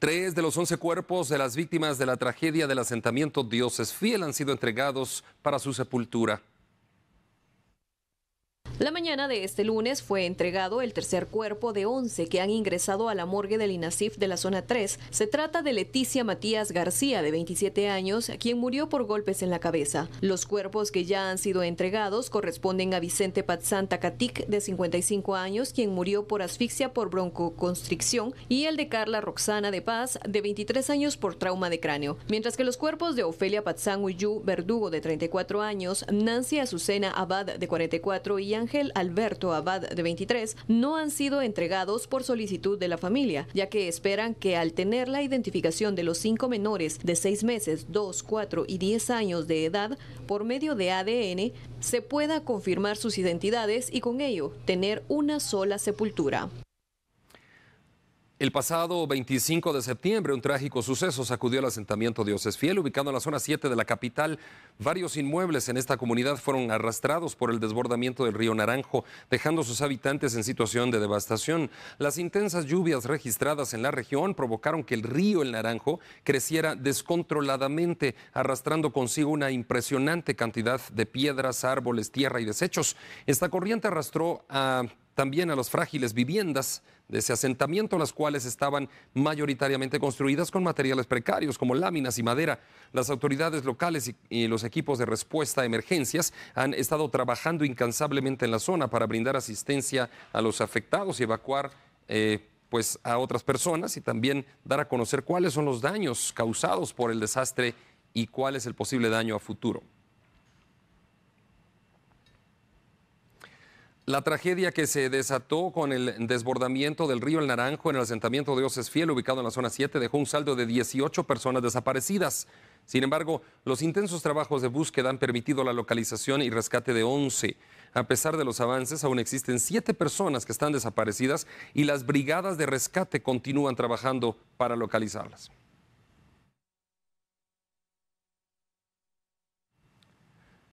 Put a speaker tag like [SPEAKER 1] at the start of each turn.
[SPEAKER 1] Tres de los once cuerpos de las víctimas de la tragedia del asentamiento Dioses Fiel han sido entregados para su sepultura.
[SPEAKER 2] La mañana de este lunes fue entregado el tercer cuerpo de 11 que han ingresado a la morgue del INASIF de la zona 3. Se trata de Leticia Matías García, de 27 años, quien murió por golpes en la cabeza. Los cuerpos que ya han sido entregados corresponden a Vicente Patzanta Takatik de 55 años, quien murió por asfixia por broncoconstricción, y el de Carla Roxana de Paz, de 23 años, por trauma de cráneo. Mientras que los cuerpos de Ofelia Patzán Uyú Verdugo, de 34 años, Nancy Azucena Abad, de 44, y Ángel Ángel Alberto Abad, de 23, no han sido entregados por solicitud de la familia, ya que esperan que al tener la identificación de los cinco menores de 6 meses, 2, 4 y 10 años de edad, por medio de ADN, se pueda confirmar sus identidades y con ello tener una sola sepultura.
[SPEAKER 1] El pasado 25 de septiembre, un trágico suceso sacudió el asentamiento de es Fiel, ubicado en la zona 7 de la capital. Varios inmuebles en esta comunidad fueron arrastrados por el desbordamiento del río Naranjo, dejando sus habitantes en situación de devastación. Las intensas lluvias registradas en la región provocaron que el río El Naranjo creciera descontroladamente, arrastrando consigo una impresionante cantidad de piedras, árboles, tierra y desechos. Esta corriente arrastró a también a las frágiles viviendas de ese asentamiento, las cuales estaban mayoritariamente construidas con materiales precarios como láminas y madera. Las autoridades locales y, los equipos de respuesta a emergencias han estado trabajando incansablemente en la zona para brindar asistencia a los afectados y evacuar. Eh, pues, a otras personas y también dar a conocer cuáles son los daños causados por el desastre y cuál es el posible daño a futuro. La tragedia que se desató con el desbordamiento del río El Naranjo en el asentamiento de Oses Fiel, ubicado en la zona 7, dejó un saldo de 18 personas desaparecidas. Sin embargo, los intensos trabajos de búsqueda han permitido la localización y rescate de 11. A pesar de los avances, aún existen 7 personas que están desaparecidas y las brigadas de rescate continúan trabajando para localizarlas.